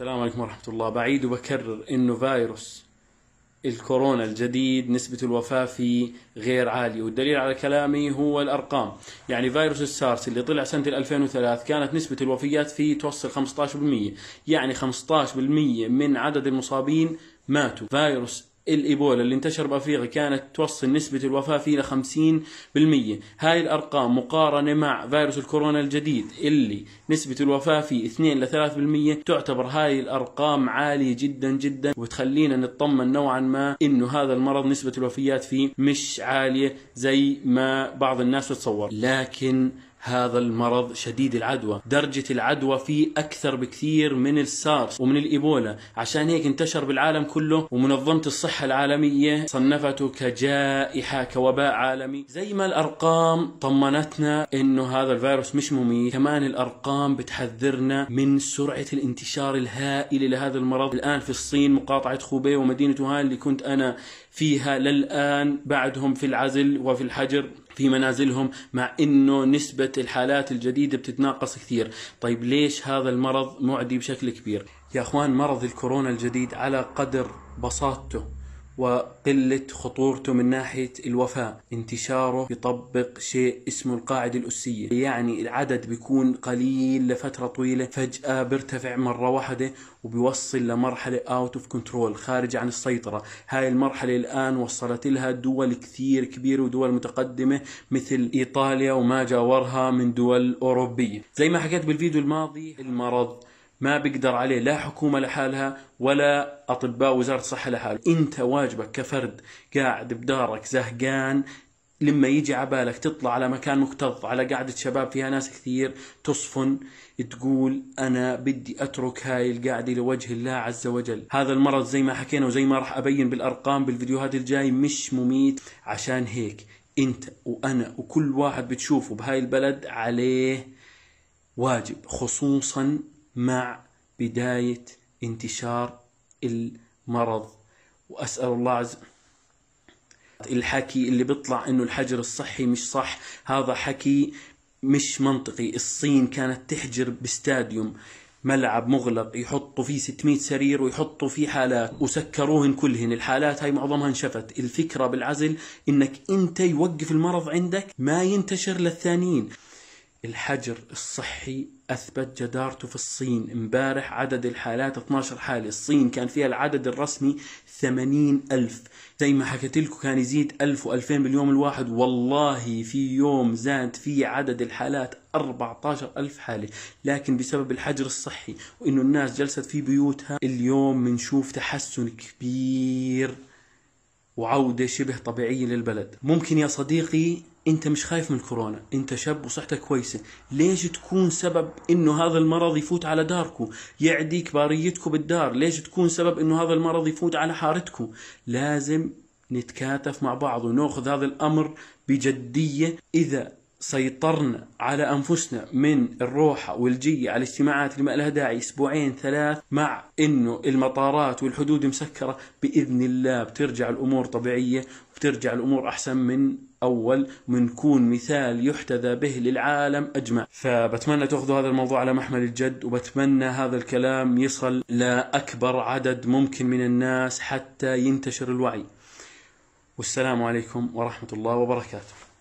السلام عليكم ورحمة الله بعيد وبكرر انه فيروس الكورونا الجديد نسبة الوفاة فيه غير عالية والدليل على كلامي هو الأرقام يعني فيروس السارس اللي طلع سنة 2003 كانت نسبة الوفيات فيه توصل 15% يعني 15% من عدد المصابين ماتوا فيروس الإيبولا اللي انتشر بأفريقيا كانت توصل نسبة الوفاة فيه ل 50% هاي الأرقام مقارنة مع فيروس الكورونا الجديد اللي نسبة الوفاة فيه 2 ل 3% تعتبر هاي الأرقام عالية جدا جدا وتخلينا نطمن نوعا ما إنه هذا المرض نسبة الوفيات فيه مش عالية زي ما بعض الناس تتصور لكن هذا المرض شديد العدوى درجة العدوى فيه أكثر بكثير من السارس ومن الإيبولا عشان هيك انتشر بالعالم كله ومنظمة الصحة العالمية صنفته كجائحة كوباء عالمي زي ما الأرقام طمنتنا إنه هذا الفيروس مش مميت كمان الأرقام بتحذرنا من سرعة الانتشار الهائلة لهذا المرض الآن في الصين مقاطعة خوبي ومدينة وهان اللي كنت أنا فيها للآن بعدهم في العزل وفي الحجر في منازلهم مع انه نسبة الحالات الجديدة بتتناقص كثير، طيب ليش هذا المرض معدي بشكل كبير؟ يا اخوان مرض الكورونا الجديد على قدر بساطته وقلة خطورته من ناحية الوفاة انتشاره يطبق شيء اسمه القاعدة الأسية يعني العدد بيكون قليل لفترة طويلة فجأة بيرتفع مرة واحدة وبيوصل لمرحلة اوت اوف كنترول خارج عن السيطرة هاي المرحلة الآن وصلت لها دول كثير كبيرة ودول متقدمة مثل إيطاليا وما جاورها من دول أوروبية زي ما حكيت بالفيديو الماضي المرض ما بيقدر عليه لا حكومة لحالها ولا أطباء وزارة الصحة لحالها أنت واجبك كفرد قاعد بدارك زهقان لما يجي عبالك تطلع على مكان مكتظ على قعدة شباب فيها ناس كثير تصفن تقول أنا بدي أترك هاي القعدة لوجه الله عز وجل هذا المرض زي ما حكينا وزي ما راح أبين بالأرقام بالفيديوهات الجاي مش مميت عشان هيك أنت وأنا وكل واحد بتشوفه بهاي البلد عليه واجب خصوصا مع بداية انتشار المرض وأسأل الله عز الحكي اللي بيطلع انه الحجر الصحي مش صح هذا حكي مش منطقي الصين كانت تحجر باستاديوم ملعب مغلق يحطوا فيه 600 سرير ويحطوا فيه حالات وسكروهن كلهن الحالات هاي معظمها انشفت الفكرة بالعزل انك انت يوقف المرض عندك ما ينتشر للثانيين الحجر الصحي اثبت جدارته في الصين امبارح عدد الحالات 12 حاله الصين كان فيها العدد الرسمي 80 الف زي ما حكيت لكم كان يزيد 1000 و2000 باليوم الواحد والله في يوم زاد في عدد الحالات 14000 حاله لكن بسبب الحجر الصحي وانه الناس جلست في بيوتها اليوم بنشوف تحسن كبير وعودة شبه طبيعية للبلد ممكن يا صديقي انت مش خايف من الكورونا انت شاب وصحتك كويسة ليش تكون سبب انه هذا المرض يفوت على داركو يعدي كباريتكو بالدار ليش تكون سبب انه هذا المرض يفوت على حارتكو لازم نتكاتف مع بعض وناخذ هذا الامر بجدية اذا سيطرنا على أنفسنا من الروحة والجية على الاجتماعات اللي ما لها داعي أسبوعين ثلاث مع أنه المطارات والحدود مسكرة بإذن الله بترجع الأمور طبيعية وبترجع الأمور أحسن من أول ونكون مثال يحتذى به للعالم أجمع فبتمنى تأخذوا هذا الموضوع على محمل الجد وبتمنى هذا الكلام يصل لأكبر عدد ممكن من الناس حتى ينتشر الوعي والسلام عليكم ورحمة الله وبركاته